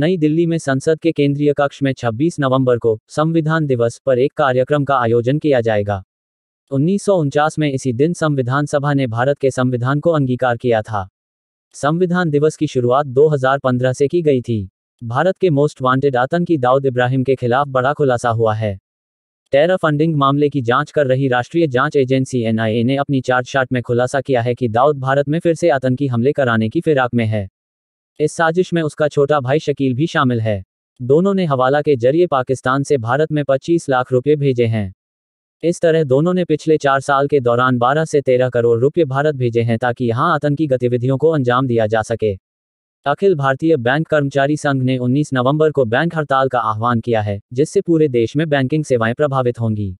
नई दिल्ली में संसद के केंद्रीय कक्ष में 26 नवंबर को संविधान दिवस पर एक कार्यक्रम का आयोजन किया जाएगा उन्नीस में इसी दिन संविधान सभा ने भारत के संविधान को अंगीकार किया था संविधान दिवस की शुरुआत 2015 से की गई थी भारत के मोस्ट वांटेड आतंकी दाऊद इब्राहिम के खिलाफ बड़ा खुलासा हुआ है टेरर फंडिंग मामले की जांच कर रही राष्ट्रीय जांच एजेंसी एनआईए ने अपनी चार्जशीट में खुलासा किया है कि दाऊद भारत में फिर से आतंकी हमले कराने की फिराक में है इस साजिश में उसका छोटा भाई शकील भी शामिल है दोनों ने हवाला के जरिए पाकिस्तान से भारत में 25 लाख रुपए भेजे हैं इस तरह दोनों ने पिछले चार साल के दौरान 12 से 13 करोड़ रुपए भारत भेजे हैं ताकि यहां आतंकी गतिविधियों को अंजाम दिया जा सके अखिल भारतीय बैंक कर्मचारी संघ ने 19 नवंबर को बैंक हड़ताल का आह्वान किया है जिससे पूरे देश में बैंकिंग सेवाएं प्रभावित होंगी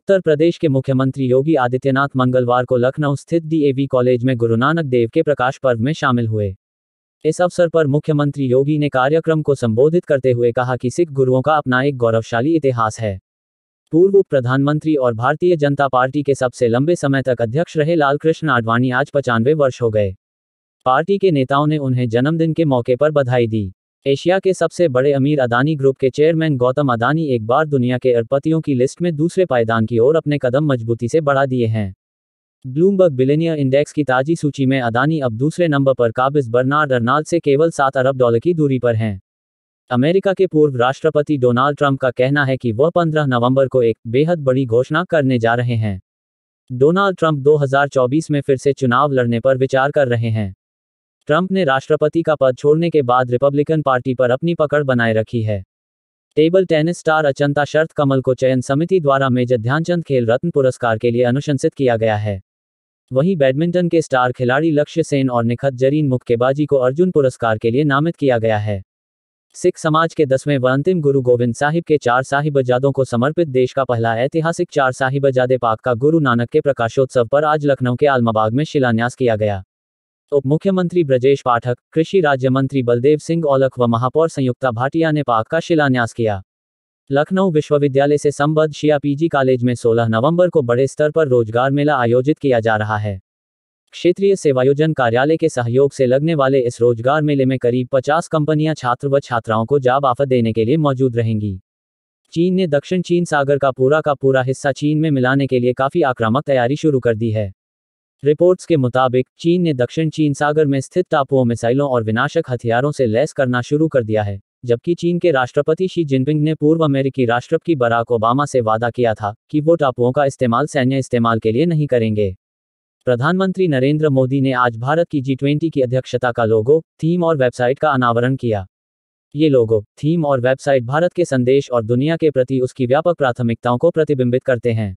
उत्तर प्रदेश के मुख्यमंत्री योगी आदित्यनाथ मंगलवार को लखनऊ स्थित डी कॉलेज में गुरु नानक देव के प्रकाश पर्व में शामिल हुए इस अवसर पर मुख्यमंत्री योगी ने कार्यक्रम को संबोधित करते हुए कहा कि सिख गुरुओं का अपना एक गौरवशाली इतिहास है पूर्व प्रधानमंत्री और भारतीय जनता पार्टी के सबसे लंबे समय तक अध्यक्ष रहे लालकृष्ण आडवाणी आज पचानवे वर्ष हो गए पार्टी के नेताओं ने उन्हें जन्मदिन के मौके पर बधाई दी एशिया के सबसे बड़े अमीर अदानी ग्रुप के चेयरमैन गौतम अदानी एक बार दुनिया के अरबपतियों की लिस्ट में दूसरे पायदान की ओर अपने कदम मजबूती से बढ़ा दिए हैं ब्लूमबर्ग बिलेनियर इंडेक्स की ताजी सूची में अदानी अब दूसरे नंबर पर काबिज बर्नार्ड अर्नाल्ड से केवल सात अरब डॉलर की दूरी पर हैं अमेरिका के पूर्व राष्ट्रपति डोनाल्ड ट्रंप का कहना है कि वह 15 नवंबर को एक बेहद बड़ी घोषणा करने जा रहे हैं डोनाल्ड ट्रंप 2024 में फिर से चुनाव लड़ने पर विचार कर रहे हैं ट्रंप ने राष्ट्रपति का पद छोड़ने के बाद रिपब्लिकन पार्टी पर अपनी पकड़ बनाए रखी है टेबल टेनिस स्टार अचंता शर्त कमल को चयन समिति द्वारा मेजर ध्यानचंद खेल रत्न पुरस्कार के लिए अनुशंसित किया गया है वहीं बैडमिंटन के स्टार खिलाड़ी लक्ष्य सेन और निखत जरीन मुक्केबाजी को अर्जुन पुरस्कार के लिए नामित किया गया है सिख समाज के दसवें व अंतिम गुरु गोविंद साहिब के चार साहिबजादों को समर्पित देश का पहला ऐतिहासिक चार साहिबजादे पाक का गुरु नानक के प्रकाशोत्सव पर आज लखनऊ के आलमाबाग में शिलान्यास किया गया उप मुख्यमंत्री ब्रजेश पाठक कृषि राज्य मंत्री बलदेव सिंह औलख व महापौर संयुक्ता भाटिया ने पाक का शिलान्यास किया लखनऊ विश्वविद्यालय से संबद्ध शिया पीजी कॉलेज में 16 नवंबर को बड़े स्तर पर रोजगार मेला आयोजित किया जा रहा है क्षेत्रीय सेवायोजन कार्यालय के सहयोग से लगने वाले इस रोजगार मेले में करीब 50 कंपनियां छात्र व छात्राओं को जॉब ऑफर देने के लिए मौजूद रहेंगी चीन ने दक्षिण चीन सागर का पूरा का पूरा हिस्सा चीन में मिलाने के लिए काफी आक्रामक तैयारी शुरू कर दी है रिपोर्ट्स के मुताबिक चीन ने दक्षिण चीन सागर में स्थित टापुओं मिसाइलों और विनाशक हथियारों से लैस करना शुरू कर दिया है जबकि चीन के राष्ट्रपति शी जिनपिंग ने पूर्व अमेरिकी राष्ट्रपति बराक ओबामा से वादा किया था कि वो टापुओं का इस्तेमाल सैन्य इस्तेमाल के लिए नहीं करेंगे प्रधानमंत्री नरेंद्र मोदी ने आज भारत की जी ट्वेंटी की अध्यक्षता का लोगो थीम और वेबसाइट का अनावरण किया ये लोगो थीम और वेबसाइट भारत के संदेश और दुनिया के प्रति उसकी व्यापक प्राथमिकताओं को प्रतिबिंबित करते हैं